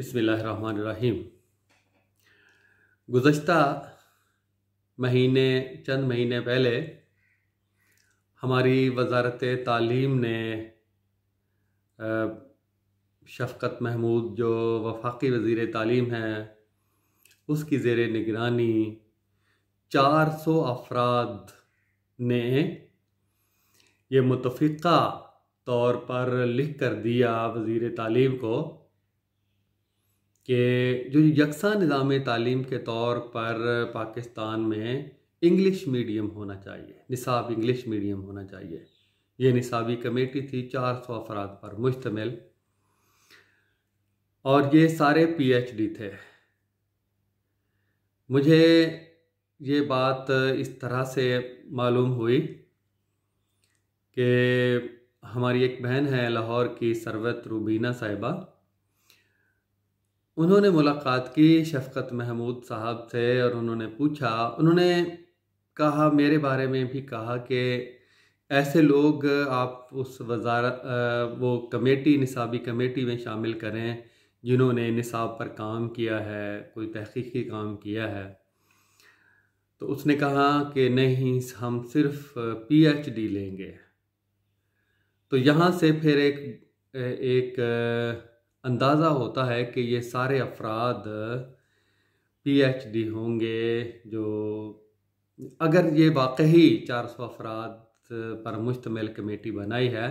बसमीम गुज्त महीने चंद महीने पहले हमारी वजारत तालीम ने शफकत महमूद जो वफाकी वज़ी तालीम हैं उसकी ज़ेर निगरानी 400 अफराद ने ये मुतफ़ा तौर पर लिख कर दिया वज़ी तालीम को कि जो यकसा निज़ाम तालीम के तौर पर पाकिस्तान में इंग्लिश मीडियम होना चाहिए निसाब इंग्लिश मीडियम होना चाहिए ये निसाबी कमेटी थी चार सौ अफराद पर मुश्तमिल और ये सारे पीएचडी थे मुझे ये बात इस तरह से मालूम हुई कि हमारी एक बहन है लाहौर की सरवत रूबीना साहिबा उन्होंने मुलाकात की शफकत महमूद साहब से और उन्होंने पूछा उन्होंने कहा मेरे बारे में भी कहा कि ऐसे लोग आप उस वजारत वो कमेटी निसाबी कमेटी में शामिल करें जिन्होंने निसाब पर काम किया है कोई तहकीकी काम किया है तो उसने कहा कि नहीं हम सिर्फ पीएचडी लेंगे तो यहाँ से फिर एक एक अंदाज़ा होता है कि ये सारे अफराद पीएचडी होंगे जो अगर ये वाकई 400 अफराद पर मुश्तमिल कमेटी बनाई है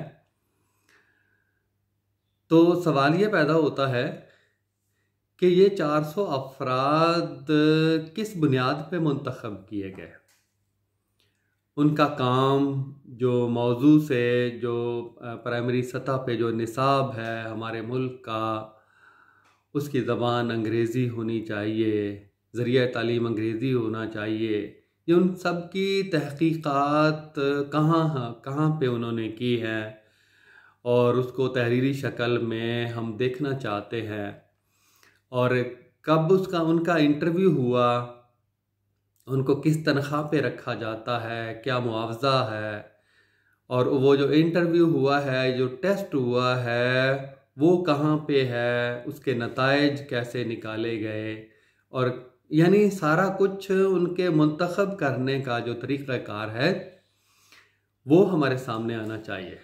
तो सवाल ये पैदा होता है कि ये 400 अफराद किस बुनियाद पे मंतखब किए गए उनका काम जो मौजू से जो प्राइमरी सतह पे जो निसाब है हमारे मुल्क का उसकी ज़बान अंग्रेज़ी होनी चाहिए जरिया तालीम अंग्रेज़ी होना चाहिए ये उन सब की तहकीक़ात कहाँ कहाँ पे उन्होंने की है और उसको तहरीरी शक्ल में हम देखना चाहते हैं और कब उसका उनका इंटरव्यू हुआ उनको किस तनख्वाह पे रखा जाता है क्या मुआवजा है और वो जो इंटरव्यू हुआ है जो टेस्ट हुआ है वो कहाँ पे है उसके नतज कैसे निकाले गए और यानी सारा कुछ उनके मंतखब करने का जो तरीक़ाकार है वो हमारे सामने आना चाहिए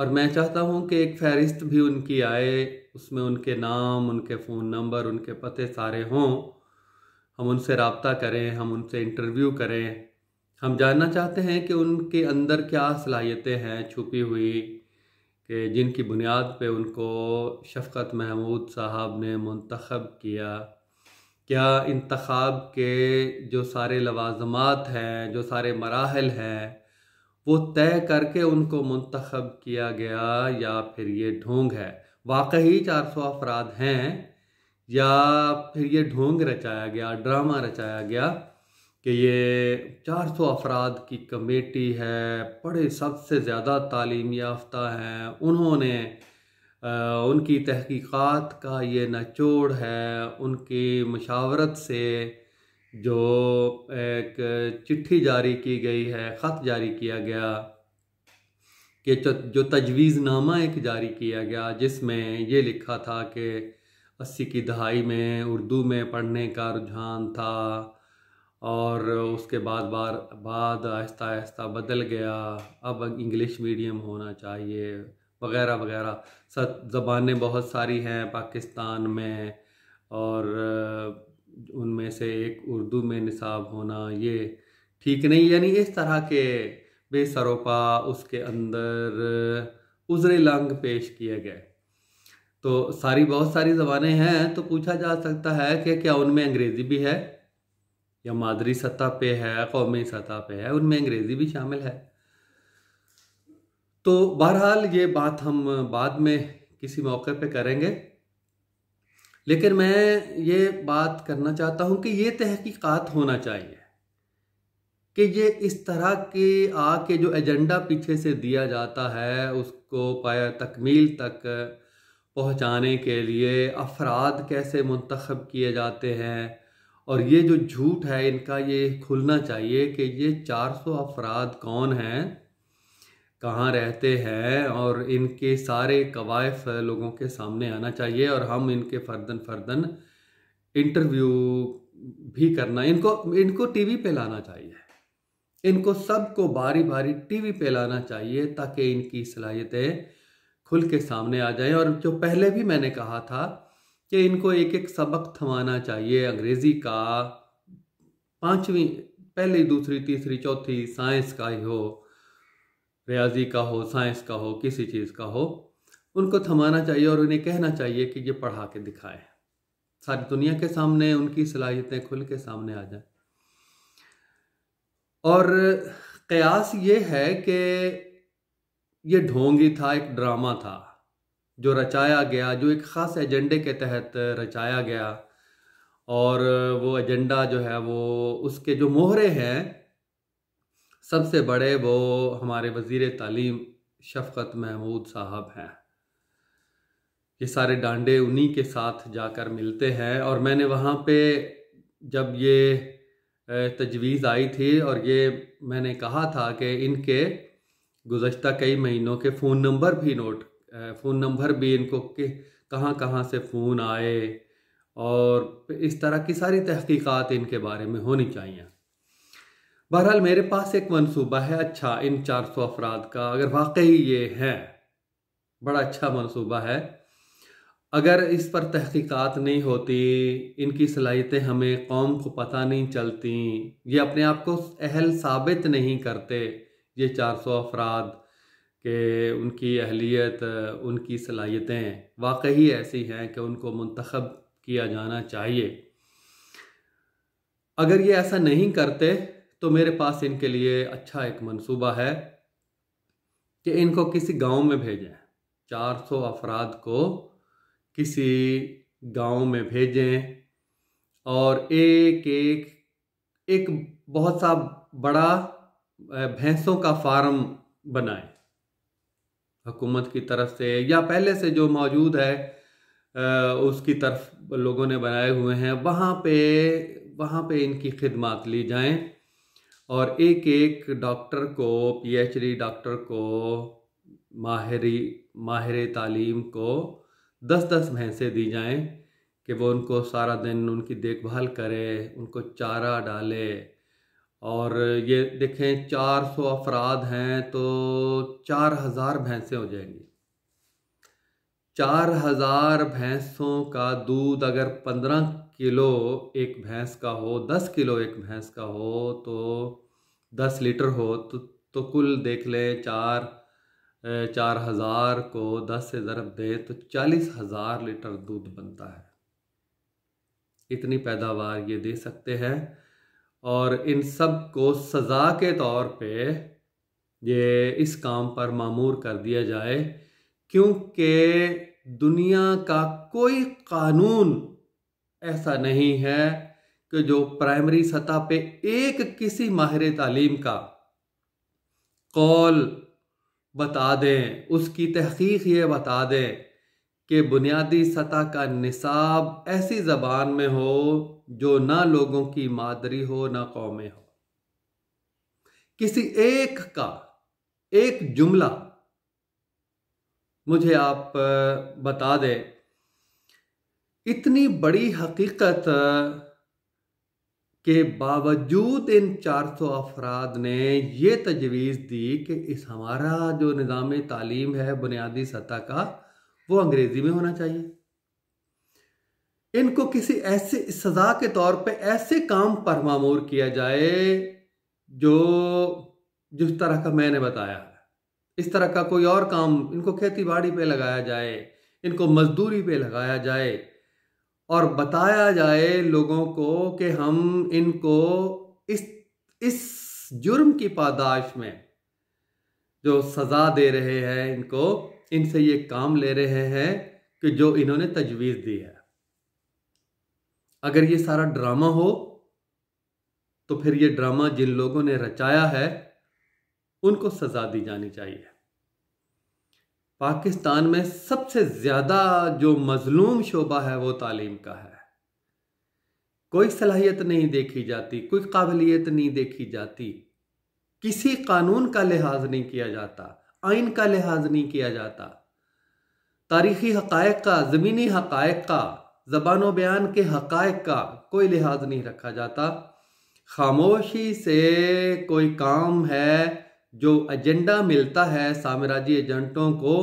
और मैं चाहता हूँ कि एक फहरिस्त भी उनकी आए उसमें उनके नाम उनके फ़ोन नंबर उनके पते सारे हों हम उनसे रबता करें हम उनसे इंटरव्यू करें हम जानना चाहते हैं कि उनके अंदर क्या सलाहियतें हैं छुपी हुई कि जिनकी बुनियाद पे उनको शफकत महमूद साहब ने मंतखब किया क्या इंतखब के जो सारे लवाजमात हैं जो सारे मराहल हैं वो तय करके उनको मंतखब किया गया या फिर ये ढोंग है वाकई चार सौ अफराद हैं या फिर ये ढोंग रचाया गया ड्रामा रचाया गया कि ये 400 अफराद की कमेटी है पढ़े सबसे ज़्यादा तालीम याफ्ता हैं उन्होंने उनकी तहकीकात का ये नचोड़ है उनकी मशावरत से जो एक चिट्ठी जारी की गई है ख़त जारी किया गया कि जो तजवीज़नामा एक जारी किया गया जिसमें ये लिखा था कि अस्सी की दहाई में उर्दू में पढ़ने का रुझान था और उसके बाद बार बाद आहिस्ता आहिस्ता बदल गया अब इंग्लिश मीडियम होना चाहिए वगैरह वगैरह सब ज़बानें बहुत सारी हैं पाकिस्तान में और उनमें से एक उर्दू में निसाब होना ये ठीक नहीं यानी इस तरह के बेसरोपा उसके अंदर उजरे लंग पेश किए गए तो सारी बहुत सारी ज़बानें हैं तो पूछा जा सकता है कि क्या उनमें अंग्रेज़ी भी है या मादरी सतह पे है कौमी सतह पे है उनमें अंग्रेज़ी भी शामिल है तो बहरहाल ये बात हम बाद में किसी मौके पे करेंगे लेकिन मैं ये बात करना चाहता हूँ कि ये तहकीकात होना चाहिए कि ये इस तरह के आके जो एजेंडा पीछे से दिया जाता है उसको पाया तकमील तक पहुंचाने के लिए अफराद कैसे मंतखब किए जाते हैं और ये जो झूठ है इनका ये खुलना चाहिए कि ये 400 अफराद कौन हैं कहाँ रहते हैं और इनके सारे कवायफ लोगों के सामने आना चाहिए और हम इनके फर्दन फर्दन इंटरव्यू भी करना इनको इनको टीवी पे लाना चाहिए इनको सबको बारी बारी टीवी पे लाना चाहिए ताकि इनकी सलाहियतें खुल के सामने आ जाएं और जो पहले भी मैंने कहा था कि इनको एक एक सबक थमाना चाहिए अंग्रेज़ी का पाँचवीं पहली दूसरी तीसरी चौथी साइंस का ही हो रियाजी का हो साइंस का हो किसी चीज़ का हो उनको थमाना चाहिए और उन्हें कहना चाहिए कि ये पढ़ा के दिखाएं सारी दुनिया के सामने उनकी सलाहियतें खुल के सामने आ जाए और कयास ये है कि ये ढोंगी था एक ड्रामा था जो रचाया गया जो एक ख़ास एजेंडे के तहत रचाया गया और वो एजेंडा जो है वो उसके जो मोहरे हैं सबसे बड़े वो हमारे वज़ी तालीम शफकत महमूद साहब हैं ये सारे डांडे उन्हीं के साथ जाकर मिलते हैं और मैंने वहाँ पे जब ये तजवीज़ आई थी और ये मैंने कहा था कि इनके गुज्त कई महीनों के फ़ोन नंबर भी नोट फ़ोन नंबर भी इनको के कहाँ कहाँ से फ़ोन आए और इस तरह की सारी तहकीकात इनके बारे में होनी चाहिए बहरहाल मेरे पास एक मनसूबा है अच्छा इन 400 अफराद का अगर वाकई ये है बड़ा अच्छा मनसूबा है अगर इस पर तहकीकात नहीं होती इनकी सलाहियतें हमें कौम को पता नहीं चलती ये अपने आप को अहल साबित नहीं करते ये 400 अफराद के उनकी अहलियत उनकी सलाहियतें वाकई ऐसी हैं कि उनको मंतखब किया जाना चाहिए अगर ये ऐसा नहीं करते तो मेरे पास इनके लिए अच्छा एक मंसूबा है कि इनको किसी गांव में भेजें 400 अफराद को किसी गांव में भेजें और एक एक एक बहुत सा बड़ा भैंसों का फार्म बनाए हुकूमत की तरफ से या पहले से जो मौजूद है उसकी तरफ लोगों ने बनाए हुए हैं वहाँ पे वहाँ पे इनकी खिदमत ली जाएं और एक एक डॉक्टर को पीएचडी डॉक्टर को माहरी माहिर तालीम को दस दस भैंसें दी जाएं कि वो उनको सारा दिन उनकी देखभाल करे उनको चारा डाले और ये देखें 400 अफराद हैं तो 4000 भैंसें हो जाएंगी 4000 भैंसों का दूध अगर 15 किलो एक भैंस का हो 10 किलो एक भैंस का हो तो 10 लीटर हो तो तो कुल देख लें चार चार हज़ार को दस से ज़रब दे तो चालीस हज़ार लीटर दूध बनता है इतनी पैदावार ये दे सकते हैं और इन सब को सज़ा के तौर पे ये इस काम पर मामूर कर दिया जाए क्योंकि दुनिया का कोई कानून ऐसा नहीं है कि जो प्राइमरी सतह पे एक किसी माहिर तालीम का कौल बता दें उसकी तहकीक ये बता दें कि बुनियादी सतह का निसाब ऐसी ज़बान में हो जो ना लोगों की मादरी हो ना कौमें हो किसी एक का एक जुमला मुझे आप बता दें इतनी बड़ी हकीकत के बावजूद इन 400 अफराद ने यह तजवीज़ दी कि इस हमारा जो निज़ाम तालीम है बुनियादी सतह का वो अंग्रेज़ी में होना चाहिए इनको किसी ऐसे सजा के तौर पे ऐसे काम पर मामूर किया जाए जो जिस तरह का मैंने बताया इस तरह का कोई और काम इनको खेती बाड़ी पे लगाया जाए इनको मजदूरी पे लगाया जाए और बताया जाए लोगों को कि हम इनको इस इस जुर्म की पादाश में जो सज़ा दे रहे हैं इनको इनसे ये काम ले रहे हैं कि जो इन्होंने तजवीज़ दी है अगर ये सारा ड्रामा हो तो फिर ये ड्रामा जिन लोगों ने रचाया है उनको सजा दी जानी चाहिए पाकिस्तान में सबसे ज़्यादा जो मजलूम शोबा है वो तालीम का है कोई सलाहियत नहीं देखी जाती कोई काबिलियत नहीं देखी जाती किसी कानून का लिहाज नहीं किया जाता आइन का लिहाज नहीं किया जाता तारीखी हकायक का ज़मीनी हकायक का ज़बान व बयान के हक़ का कोई लिहाज नहीं रखा जाता खामोशी से कोई काम है जो एजेंडा मिलता है साम्राज्य एजेंटों को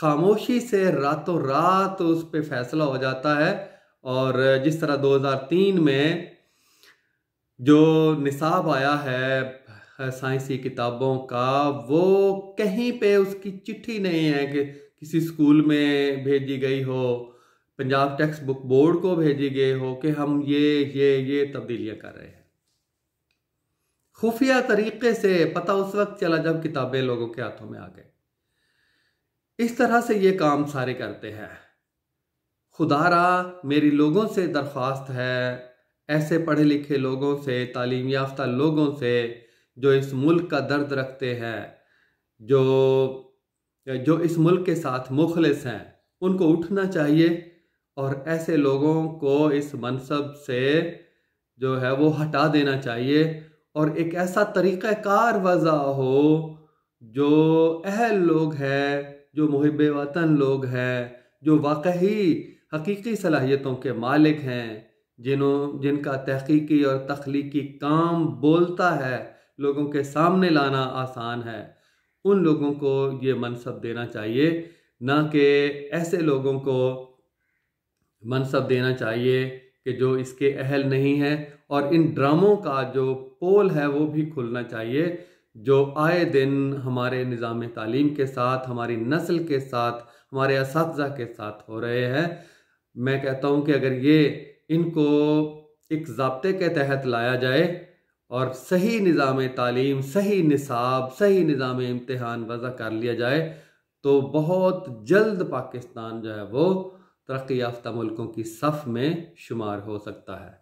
खामोशी से रातों रात उस पर फैसला हो जाता है और जिस तरह 2003 में जो निसाब आया है साइंसी किताबों का वो कहीं पे उसकी चिट्ठी नहीं है कि किसी स्कूल में भेजी गई हो पंजाब टैक्स बुक बोर्ड को भेजी गए हो कि हम ये ये ये तब्दीलियां कर रहे हैं खुफिया तरीके से पता उस वक्त चला जब किताबें लोगों के हाथों में आ गए इस तरह से ये काम सारे करते हैं खुदारा मेरी लोगों से दरख्वास्त है ऐसे पढ़े लिखे लोगों से तालीम याफ्ता लोगों से जो इस मुल्क का दर्द रखते हैं जो जो इस मुल्क के साथ मुखलिस हैं उनको उठना चाहिए और ऐसे लोगों को इस मनसब से जो है वो हटा देना चाहिए और एक ऐसा तरीक़ार वज़ा हो जो अहल लोग हैं जो मुहब वतन लोग हैं जो वाकई हकीकी सलाहियतों के मालिक हैं जिन्हों जिनका तहकीकी और तख्लीकी काम बोलता है लोगों के सामने लाना आसान है उन लोगों को ये मनसब देना चाहिए ना कि ऐसे लोगों को मनसब देना चाहिए कि जो इसके अहल नहीं है और इन ड्रामों का जो पोल है वो भी खुलना चाहिए जो आए दिन हमारे निज़ाम तालीम के साथ हमारी नस्ल के साथ हमारे इस के साथ हो रहे हैं मैं कहता हूँ कि अगर ये इनको एक जबते के तहत लाया जाए और सही निज़ाम तालीम सही निसाब सही निज़ाम इम्तहान वज़ा कर लिया जाए तो बहुत जल्द पाकिस्तान जो है वो तरक्की याफ्ता मुल्कों की सफ़ में शुमार हो सकता है